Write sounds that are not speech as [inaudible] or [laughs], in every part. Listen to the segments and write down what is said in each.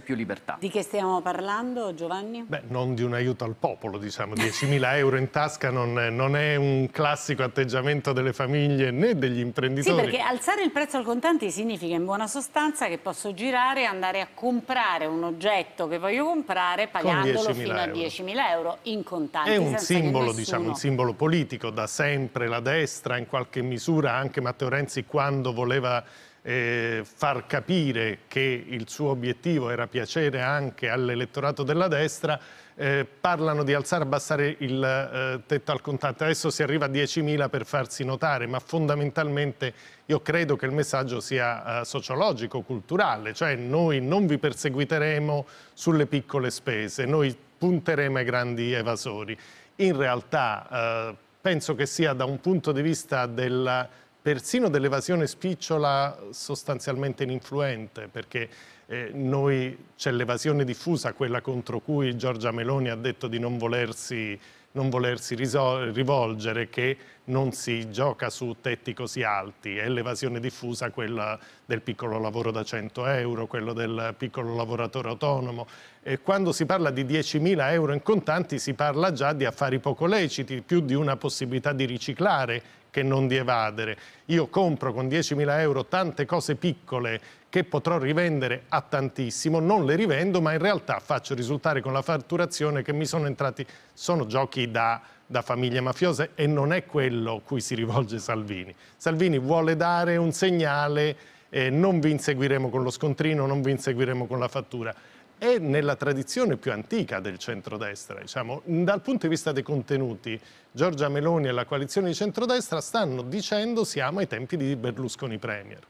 più libertà. Di che stiamo parlando Giovanni? Beh, non di un aiuto al popolo, diciamo, 10.000 [laughs] euro in tasca non è, non è, un classico atteggiamento delle famiglie né degli imprenditori. Sì, perché alzare il prezzo al contante significa in buona sostanza che posso girare e andare a comprare un oggetto che voglio comprare pagandolo fino a 10.000 euro in contanti. È un simbolo, nessuno... diciamo, un simbolo politico, da sempre la destra in qualche misura, anche Matteo Renzi quando voleva eh, far capire che il suo obiettivo era piacere anche all'elettorato della destra, eh, parlano di alzare e abbassare il eh, tetto al contatto. Adesso si arriva a 10.000 per farsi notare, ma fondamentalmente io credo che il messaggio sia eh, sociologico, culturale, cioè noi non vi perseguiteremo sulle piccole spese, noi punteremo ai grandi evasori. In realtà eh, penso che sia da un punto di vista della persino dell'evasione spicciola sostanzialmente ininfluente, perché eh, noi c'è l'evasione diffusa, quella contro cui Giorgia Meloni ha detto di non volersi non volersi rivolgere, che non si gioca su tetti così alti, è l'evasione diffusa quella del piccolo lavoro da 100 euro, quello del piccolo lavoratore autonomo. E quando si parla di 10.000 euro in contanti si parla già di affari poco leciti, più di una possibilità di riciclare che non di evadere. Io compro con 10.000 euro tante cose piccole che potrò rivendere a tantissimo, non le rivendo ma in realtà faccio risultare con la fatturazione che mi sono entrati, sono giochi ricchi da, da famiglie mafiose e non è quello cui si rivolge Salvini. Salvini vuole dare un segnale eh, non vi inseguiremo con lo scontrino, non vi inseguiremo con la fattura. È nella tradizione più antica del centrodestra. Diciamo. Dal punto di vista dei contenuti, Giorgia Meloni e la coalizione di centrodestra stanno dicendo siamo ai tempi di Berlusconi Premier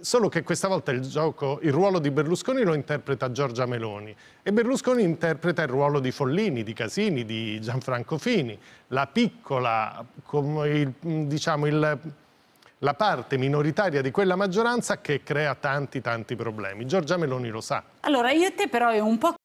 solo che questa volta il, gioco, il ruolo di Berlusconi lo interpreta Giorgia Meloni e Berlusconi interpreta il ruolo di Follini, di Casini, di Gianfranco Fini, la piccola, il, diciamo, il, la parte minoritaria di quella maggioranza che crea tanti tanti problemi. Giorgia Meloni lo sa. Allora io e te però è un po'